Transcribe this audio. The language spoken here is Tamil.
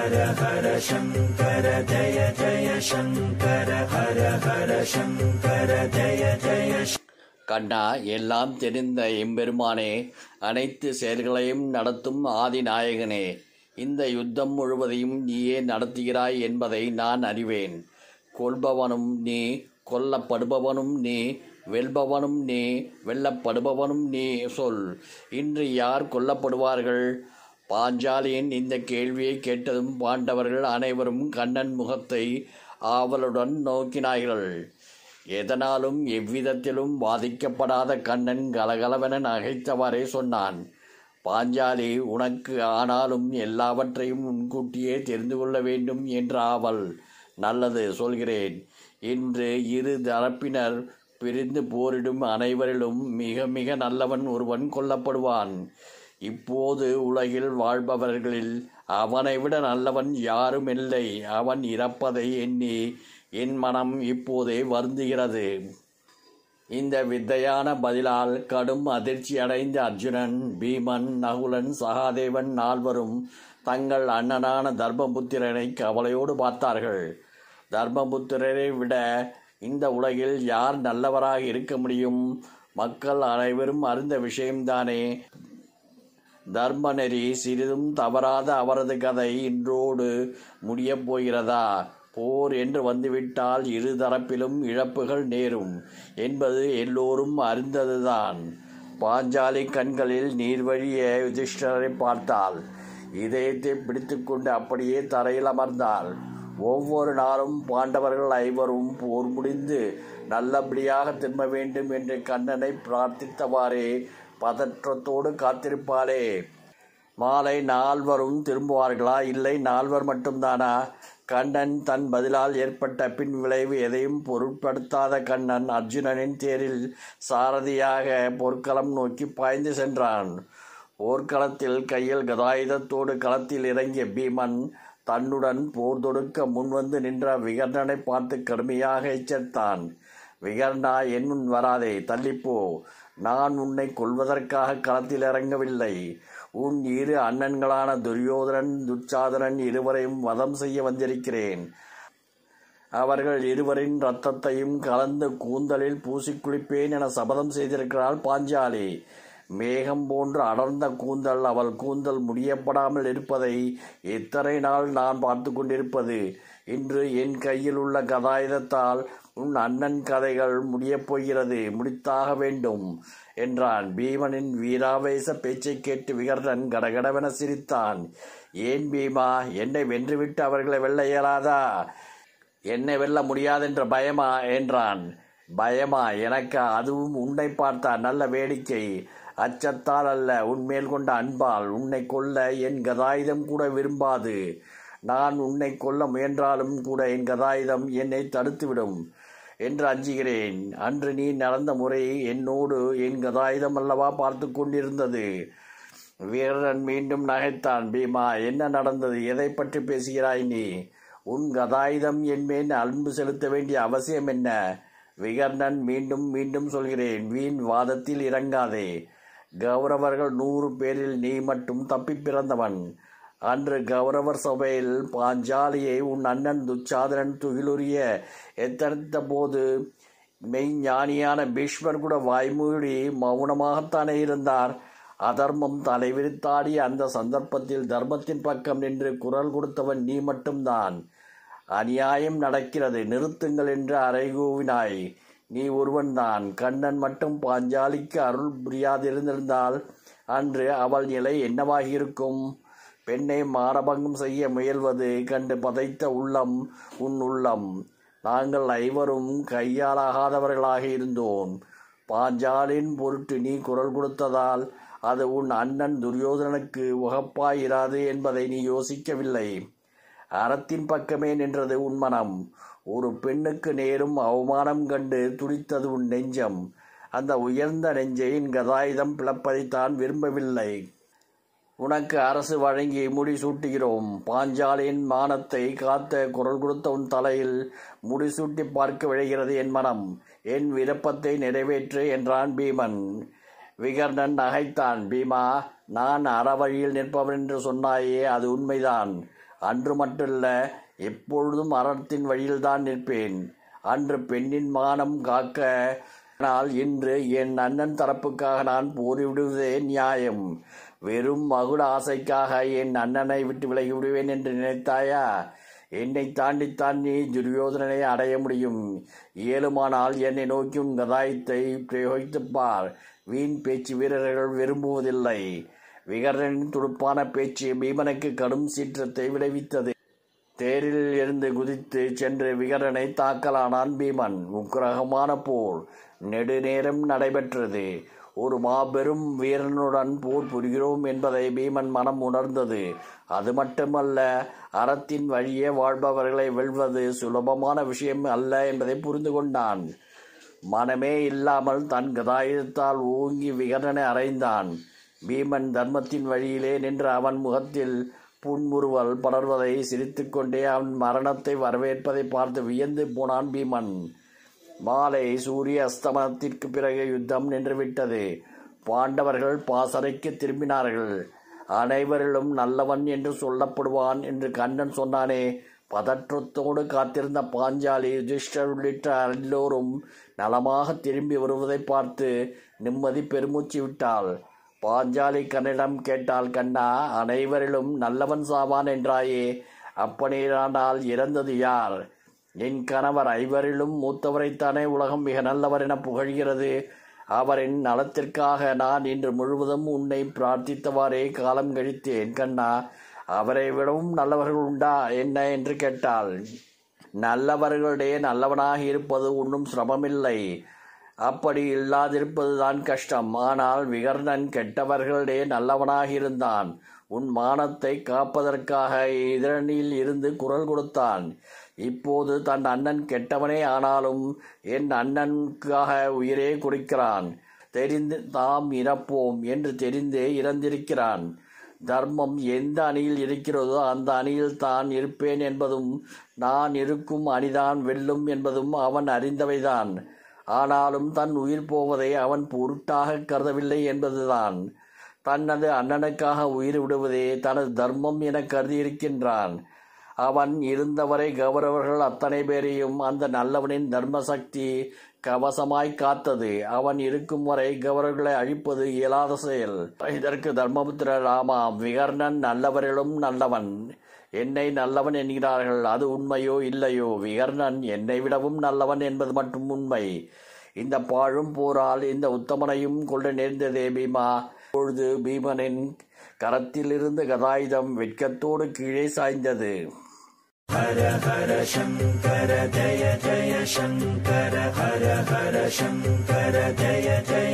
ஹர ஹர சங்கர ஜய ஜய சங்கர ஹர ஹர சங்கர ஜய ஜய கண்ணா எல்லாம் தெரிந்த எம்பெருமானே அனைத்து செயல்களையும் நடத்தும் ஆதிநாயகனே இந்த யுத்தம் முழுவதையும் நீயே நடத்துகிறாய் என்பதை நான் அறிவேன் கொள்பவனும் நீ கொல்லப்படுபவனும் நீ வெல்பவனும் நீ வெல்லப்படுபவனும் நீ சொல் இன்று யார் கொல்லப்படுவார்கள் பாஞ்சாலியின் இந்த கேள்வியை கேட்டதும் பாண்டவர்கள் அனைவரும் கண்ணன் முகத்தை ஆவலுடன் நோக்கினார்கள் எதனாலும் எவ்விதத்திலும் பாதிக்கப்படாத கண்ணன் கலகலவென நகைத்தவாறே சொன்னான் பாஞ்சாலி உனக்கு ஆனாலும் எல்லாவற்றையும் முன்கூட்டியே தெரிந்து கொள்ள வேண்டும் என்ற ஆவல் நல்லது சொல்கிறேன் இன்று இரு தரப்பினர் பிரிந்து போரிடும் அனைவரிலும் மிக மிக நல்லவன் ஒருவன் கொல்லப்படுவான் இப்போது உலகில் வாழ்பவர்களில் அவனை விட நல்லவன் யாரும் இல்லை அவன் இறப்பதை எண்ணி என் மனம் இப்போதே வருந்துகிறது இந்த வித்தையான பதிலால் கடும் அதிர்ச்சி அடைந்த அர்ஜுனன் பீமன் நகுலன் சகாதேவன் நால்வரும் தங்கள் அண்ணனான தர்மபுத்திரனை கவலையோடு பார்த்தார்கள் தர்மபுத்திரரை விட இந்த உலகில் யார் நல்லவராக இருக்க முடியும் மக்கள் அனைவரும் அறிந்த விஷயம்தானே தர்மநெறி சிறிதும் தவறாத அவரது கதை இன்றோடு முடியப் போகிறதா போர் என்று வந்துவிட்டால் இரு தரப்பிலும் இழப்புகள் நேரும் என்பது எல்லோரும் அறிந்ததுதான் பாஞ்சாலி கண்களில் நீர்வழிய யுதிஷ்டரை பார்த்தால் இதயத்தை பிடித்துக்கொண்டு அப்படியே தரையில் அமர்ந்தால் ஒவ்வொரு நாளும் பாண்டவர்கள் ஐவரும் போர் முடிந்து நல்லபடியாக திரும்ப வேண்டும் என்று கண்ணனை பிரார்த்தித்தவாறே பதற்றத்தோடு காத்திருப்பாளே மாலை நால்வரும் திரும்புவார்களா இல்லை நால்வர் மட்டும்தானா கண்ணன் தன் பதிலால் ஏற்பட்ட பின் விளைவு எதையும் பொருட்படுத்தாத கண்ணன் அர்ஜுனனின் தேரில் சாரதியாக போர்க்களம் நோக்கி பாய்ந்து சென்றான் போர்க்களத்தில் கையில் கதாயுதத்தோடு களத்தில் இறங்கிய பீமன் தன்னுடன் போர் தொடுக்க முன்வந்து நின்ற விகர்ணனை பார்த்து கடுமையாக எச்சரித்தான் விகர்ணா என்னுன் வராதே தள்ளிப்போ நான் உன்னை கொள்வதற்காக களத்தில் இறங்கவில்லை உன் இரு அண்ணன்களான துரியோதனன் துச்சாதனன் இருவரையும் வதம் செய்ய வந்திருக்கிறேன் அவர்கள் இருவரின் ரத்தத்தையும் கலந்து கூந்தலில் குளிப்பேன் என சபதம் செய்திருக்கிறாள் பாஞ்சாலி மேகம் போன்று அடர்ந்த கூந்தல் அவள் கூந்தல் முடியப்படாமல் இருப்பதை எத்தனை நாள் நான் பார்த்து கொண்டிருப்பது இன்று என் கையில் உள்ள கதாயுதத்தால் உன் அண்ணன் கதைகள் முடியப் போகிறது முடித்தாக வேண்டும் என்றான் பீமனின் வீராவேச பேச்சை கேட்டு விகர்ணன் கடகடவென சிரித்தான் ஏன் பீமா என்னை வென்றுவிட்டு அவர்களை வெல்ல இயலாதா என்னை வெல்ல முடியாதென்ற பயமா என்றான் பயமா எனக்கா அதுவும் உன்னை பார்த்தா நல்ல வேடிக்கை அச்சத்தால் அல்ல உன்மேல் கொண்ட அன்பால் உன்னை கொல்ல என் கதாயுதம் கூட விரும்பாது நான் உன்னை கொல்ல முயன்றாலும் கூட என் கதாயுதம் என்னை தடுத்துவிடும் என்று அஞ்சுகிறேன் அன்று நீ நடந்த முறையை என்னோடு என் கதாயுதம் அல்லவா பார்த்து கொண்டிருந்தது வீரன் மீண்டும் நகைத்தான் பீமா என்ன நடந்தது எதை பற்றி பேசுகிறாய் நீ உன் கதாயுதம் என் அன்பு செலுத்த வேண்டிய அவசியம் என்ன விகர்ணன் மீண்டும் மீண்டும் சொல்கிறேன் வீண் வாதத்தில் இறங்காதே கௌரவர்கள் நூறு பேரில் நீ மட்டும் தப்பி பிறந்தவன் அன்று கௌரவர் சபையில் பாஞ்சாலியை உன் அண்ணன் துச்சாதனன் துகிலுரிய எத்தனைத்த போது மெய்ஞானியான பீஷ்மர் கூட வாய்மூடி மௌனமாகத்தானே இருந்தார் அதர்மம் தலைவிரித்தாடி அந்த சந்தர்ப்பத்தில் தர்மத்தின் பக்கம் நின்று குரல் கொடுத்தவன் நீ மட்டும்தான் அநியாயம் நடக்கிறது நிறுத்துங்கள் என்று அரைகூவினாய் நீ ஒருவன் தான் கண்ணன் மட்டும் பாஞ்சாலிக்கு அருள் புரியாதிருந்திருந்தால் அன்று அவள் நிலை என்னவாகியிருக்கும் இருக்கும் பெண்ணை மாரபங்கம் செய்ய முயல்வது கண்டு பதைத்த உள்ளம் உன் உள்ளம் நாங்கள் ஐவரும் கையாலாகாதவர்களாக இருந்தோம் பாஞ்சாலின் பொருட்டு நீ குரல் கொடுத்ததால் அது உன் அண்ணன் துரியோதனனுக்கு உகப்பாயிராது என்பதை நீ யோசிக்கவில்லை அறத்தின் பக்கமே நின்றது உன் மனம் ஒரு பெண்ணுக்கு நேரும் அவமானம் கண்டு துடித்தது உன் நெஞ்சம் அந்த உயர்ந்த நெஞ்சையின் கதாயுதம் பிளப்பதைத்தான் விரும்பவில்லை உனக்கு அரசு வழங்கி முடி சூட்டுகிறோம் பாஞ்சாலியின் மானத்தை காத்த குரல் கொடுத்த உன் தலையில் முடிசூட்டி பார்க்க விழைகிறது என் மனம் என் விருப்பத்தை நிறைவேற்று என்றான் பீமன் விகர்ணன் நகைத்தான் பீமா நான் அறவழியில் நிற்பவன் என்று சொன்னாயே அது உண்மைதான் அன்று மட்டுமல்ல எப்பொழுதும் அறத்தின் வழியில்தான் நிற்பேன் அன்று பெண்ணின் மானம் காக்க ஆனால் இன்று என் அண்ணன் தரப்புக்காக நான் போரிவிடுவதே நியாயம் வெறும் மகுட ஆசைக்காக என் அண்ணனை விட்டு விலகி விடுவேன் என்று நினைத்தாயா என்னை தாண்டித்தான் நீ துரியோதனனை அடைய முடியும் இயலுமானால் என்னை நோக்கியும் கதாயத்தை பிரயோகித்துப்பார் வீண் பேச்சு வீரர்கள் விரும்புவதில்லை விகரனின் துடுப்பான பேச்சு பீமனுக்கு கடும் சீற்றத்தை விளைவித்தது தேரில் இருந்து குதித்து சென்று விகரனை தாக்கலானான் பீமன் உக்ரகமான போர் நெடுநேரம் நடைபெற்றது ஒரு மாபெரும் வீரனுடன் போர் புரிகிறோம் என்பதை பீமன் மனம் உணர்ந்தது அது மட்டுமல்ல அறத்தின் வழியே வாழ்பவர்களை வெல்வது சுலபமான விஷயம் அல்ல என்பதை புரிந்து கொண்டான் மனமே இல்லாமல் தன் கதாயுதத்தால் ஓங்கி விகடனை அறைந்தான் பீமன் தர்மத்தின் வழியிலே நின்ற அவன் முகத்தில் புன்முறுவல் படர்வதை சிரித்துக்கொண்டே அவன் மரணத்தை வரவேற்பதை பார்த்து வியந்து போனான் பீமன் மாலை சூரிய அஸ்தமனத்திற்கு பிறகு யுத்தம் நின்றுவிட்டது பாண்டவர்கள் பாசறைக்கு திரும்பினார்கள் அனைவரிலும் நல்லவன் என்று சொல்லப்படுவான் என்று கண்ணன் சொன்னானே பதற்றத்தோடு காத்திருந்த பாஞ்சாலி யுதிஷ்டர் உள்ளிட்ட எல்லோரும் நலமாக திரும்பி வருவதை பார்த்து நிம்மதி பெருமூச்சு விட்டாள் பாஞ்சாலி கண்ணிடம் கேட்டால் கண்ணா அனைவரிலும் நல்லவன் சாவான் என்றாயே அப்படியானால் இறந்தது யார் என் கணவர் ஐவரிலும் மூத்தவரைத்தானே உலகம் மிக நல்லவர் என புகழ்கிறது அவரின் நலத்திற்காக நான் இன்று முழுவதும் உன்னை பிரார்த்தித்தவாறே காலம் கழித்தேன் கண்ணா அவரை விடவும் நல்லவர்கள் உண்டா என்ன என்று கேட்டாள் நல்லவர்களுடைய நல்லவனாக இருப்பது ஒன்றும் சிரமமில்லை அப்படி இல்லாதிருப்பதுதான் கஷ்டம் ஆனால் விகர்ணன் கெட்டவர்களிடையே நல்லவனாக இருந்தான் உன் மானத்தை காப்பதற்காக இதனில் இருந்து குரல் கொடுத்தான் இப்போது தன் அண்ணன் கெட்டவனே ஆனாலும் என் அண்ணனுக்காக உயிரே கொடுக்கிறான் தெரிந்து தாம் இறப்போம் என்று தெரிந்தே இறந்திருக்கிறான் தர்மம் எந்த அணியில் இருக்கிறதோ அந்த அணியில் தான் இருப்பேன் என்பதும் நான் இருக்கும் அணிதான் வெல்லும் என்பதும் அவன் அறிந்தவைதான் ஆனாலும் தன் உயிர் போவதை அவன் பொருட்டாக கருதவில்லை என்பதுதான் தனது அண்ணனுக்காக உயிர் விடுவதே தனது தர்மம் என கருதியிருக்கின்றான் அவன் இருந்தவரை கௌரவர்கள் அத்தனை பேரையும் அந்த நல்லவனின் தர்ம சக்தி கவசமாய் காத்தது அவன் இருக்கும் வரை கௌரவர்களை அழிப்பது இயலாத செயல் இதற்கு தர்மபுத்திர ராமா விகர்ணன் நல்லவரிலும் நல்லவன் என்னை நல்லவன் என்கிறார்கள் அது உண்மையோ இல்லையோ விகர்ணன் என்னை விடவும் நல்லவன் என்பது மட்டும் உண்மை இந்த பாழும் போரால் இந்த உத்தமனையும் கொள்ள நேர்ந்த தேபிமா அப்பொழுது பீமனின் கரத்தில் இருந்த கதாயுதம் வெட்கத்தோடு கீழே சாய்ந்தது ஹர ஹர சங்கர ஜய ஜய சங்கர ஹர ஹர சங்கர ஜய ஜய